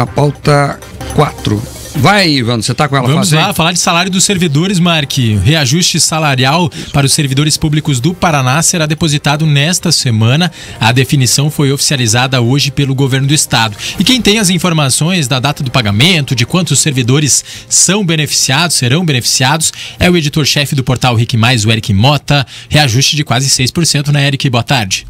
a pauta 4. Vai, Ivan, você está com ela Vamos lá, falar de salário dos servidores, Mark. Reajuste salarial para os servidores públicos do Paraná será depositado nesta semana. A definição foi oficializada hoje pelo governo do estado. E quem tem as informações da data do pagamento, de quantos servidores são beneficiados, serão beneficiados, é o editor-chefe do portal Rick Mais, o Eric Mota. Reajuste de quase 6%, né, Eric? Boa tarde.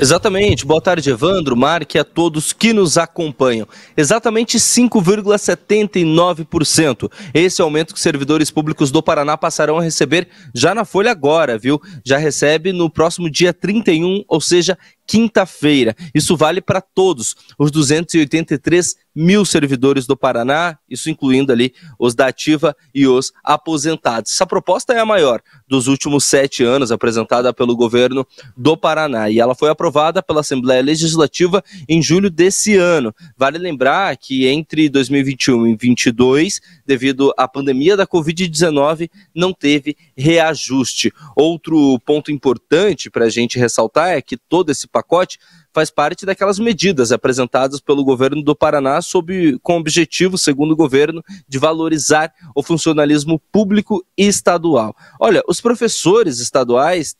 Exatamente. Boa tarde, Evandro, Mark e a todos que nos acompanham. Exatamente 5,79%. Esse aumento que servidores públicos do Paraná passarão a receber já na folha agora, viu? Já recebe no próximo dia 31, ou seja, quinta-feira. Isso vale para todos os 283 mil servidores do Paraná, isso incluindo ali os da ativa e os aposentados. Essa proposta é a maior dos últimos sete anos apresentada pelo governo do Paraná e ela foi aprovada pela Assembleia Legislativa em julho desse ano. Vale lembrar que entre 2021 e 2022, devido à pandemia da Covid-19, não teve reajuste. Outro ponto importante para a gente ressaltar é que todo esse pacote pacote faz parte daquelas medidas apresentadas pelo governo do Paraná sob com objetivo, segundo o governo, de valorizar o funcionalismo público e estadual. Olha, os professores estaduais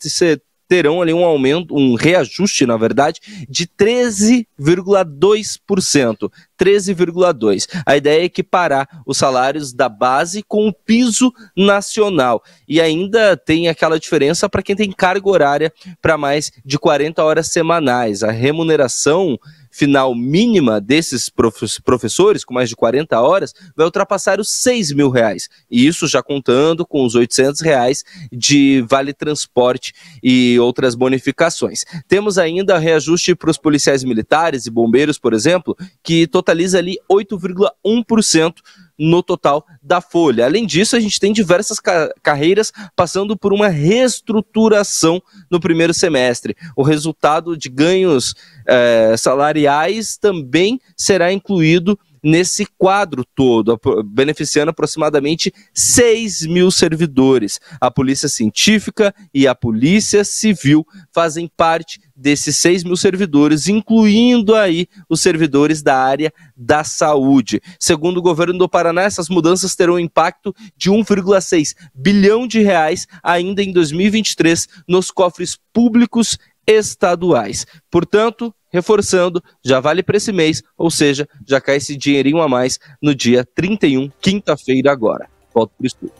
terão ali um aumento, um reajuste, na verdade, de 13,2%. 13,2%. A ideia é equiparar os salários da base com o piso nacional. E ainda tem aquela diferença para quem tem carga horária para mais de 40 horas semanais. A remuneração final mínima desses prof professores, com mais de 40 horas, vai ultrapassar os 6 mil reais. E isso já contando com os 800 reais de vale transporte e outras bonificações. Temos ainda reajuste para os policiais militares e bombeiros, por exemplo, que totaliza ali 8,1% no total da folha. Além disso, a gente tem diversas ca carreiras passando por uma reestruturação no primeiro semestre. O resultado de ganhos eh, salariais também será incluído nesse quadro todo, beneficiando aproximadamente 6 mil servidores. A Polícia Científica e a Polícia Civil fazem parte desses 6 mil servidores, incluindo aí os servidores da área da saúde. Segundo o governo do Paraná, essas mudanças terão impacto de 1,6 bilhão de reais ainda em 2023 nos cofres públicos estaduais. Portanto, reforçando, já vale para esse mês, ou seja, já cai esse dinheirinho a mais no dia 31, quinta-feira agora. Volto para o estudo.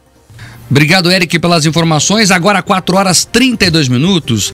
Obrigado, Eric, pelas informações. Agora, 4 horas 32 minutos.